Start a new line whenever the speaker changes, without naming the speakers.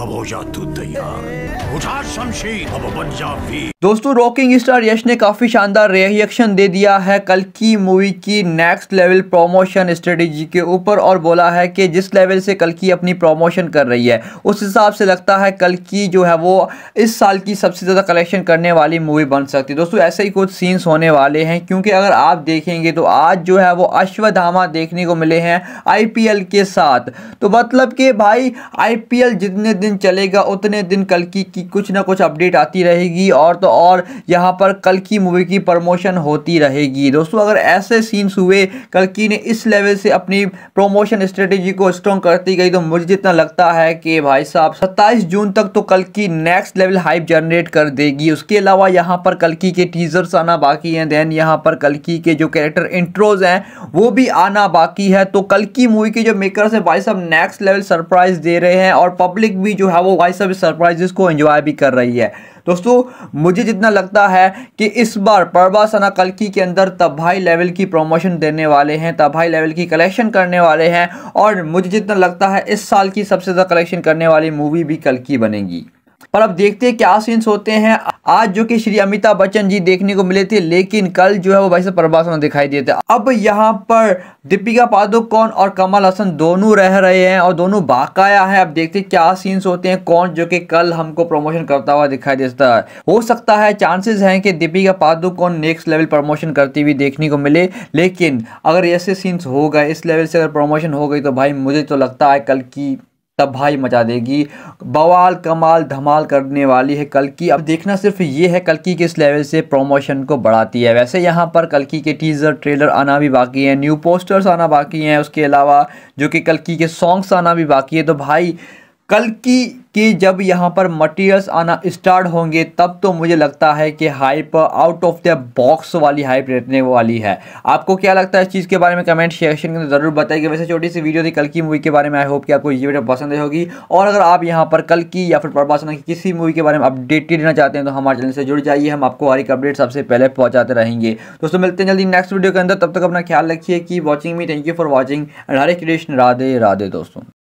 अब हो जा तू तैयार उठा शमशीर अब बन जा वीर दोस्तों रॉकिंग स्टार यश ने काफी शानदार रिएक्शन दे दिया है कल की मूवी की नेक्स्ट लेवल प्रमोशन स्ट्रेटेजी के ऊपर और बोला है कि जिस लेवल से कल की अपनी प्रमोशन कर रही है उस हिसाब से लगता है कल की जो है वो इस साल की सबसे ज़्यादा कलेक्शन करने वाली मूवी बन सकती है दोस्तों ऐसे ही कुछ सीन्स होने वाले हैं क्योंकि अगर आप देखेंगे तो आज जो है वो अश्वधामा देखने को मिले हैं आई के साथ तो मतलब कि भाई आई जितने दिन दिन चलेगा उतने दिन कल की कुछ ना कुछ अपडेट आती रहेगी और तो और यहाँ पर कल की मूवी की प्रमोशन होती रहेगी दोस्तों अगर ऐसे सीन्स हुए कल की ने इस लेवल से अपनी प्रमोशन स्ट्रेटेजी को स्ट्रॉन्ग करती गई तो मुझे जितना लगता है कि भाई साहब सत्ताईस जून तक तो कल की नेक्स्ट लेवल हाइप जनरेट कर देगी उसके अलावा यहाँ पर कल्कि के टीजर्स आना बाकी हैं देन यहाँ पर कल्कि के जो कैरेक्टर इंट्रोज हैं वो भी आना बाकी है तो कल की मूवी के जो मेकर्स हैं भाई साहब नेक्स्ट लेवल सरप्राइज दे रहे हैं और पब्लिक भी जो है वो भाई सब सरप्राइजेस को एंजॉय भी कर रही है दोस्तों मुझे जितना लगता है कि इस बार परवा सना कलकी के अंदर तबाही लेवल की प्रमोशन देने वाले हैं तबाही लेवल की कलेक्शन करने वाले हैं और मुझे जितना लगता है इस साल की सबसे ज़्यादा कलेक्शन करने वाली मूवी भी कल की बनेगी पर अब देखते हैं क्या सीन्स होते हैं आज जो कि श्री अमिताभ बच्चन जी देखने को मिले थे लेकिन कल जो है वो भाई साहब प्रभास में दिखाई देते अब यहाँ पर दीपिका पादुकोण और कमल हसन दोनों रह रहे हैं और दोनों बाकाया है अब देखते हैं क्या सीन्स होते हैं कौन जो कि कल हमको प्रमोशन करता हुआ दिखाई देता है हो सकता है चांसेस हैं कि Deepika Padukone next level promotion करती हुई देखने को मिले लेकिन अगर ऐसे सीन्स हो गए इस लेवल से अगर प्रमोशन हो गई तो भाई मुझे तो लगता है कल की तब भाई मचा देगी बवाल कमाल धमाल करने वाली है कलकी अब देखना सिर्फ ये है कलकी किस लेवल से प्रमोशन को बढ़ाती है वैसे यहाँ पर कलकी के टीज़र ट्रेलर आना भी बाकी है न्यू पोस्टर्स आना बाकी हैं उसके अलावा जो कि कलकी के सॉन्ग्स आना भी बाकी है तो भाई कल की कि जब यहाँ पर मटेरियल्स आना स्टार्ट होंगे तब तो मुझे लगता है कि hype out of the box वाली हाइप रहने वाली है आपको क्या लगता है इस चीज़ के बारे में कमेंट सेक्शन के अंदर ज़रूर बताइए वैसे छोटी सी वीडियो थी कल की मूवी के बारे में आई होप कि आपको ये वीडियो पसंद होगी और अगर आप यहाँ पर कल की या फिर प्रभासना की किसी मूवी के बारे में अपडेटेड रहना चाहते हैं तो हमारे चैनल से जुड़ जाइए हम आपको हर एक अपडेट सबसे पहले पहुँचाते रहेंगे दोस्तों मिलते हैं जल्दी नेक्स्ट वीडियो के अंदर तब तक अपना ख्याल रखिए कि watching me thank you for watching and Hare Krishna Radhe Radhe दोस्तों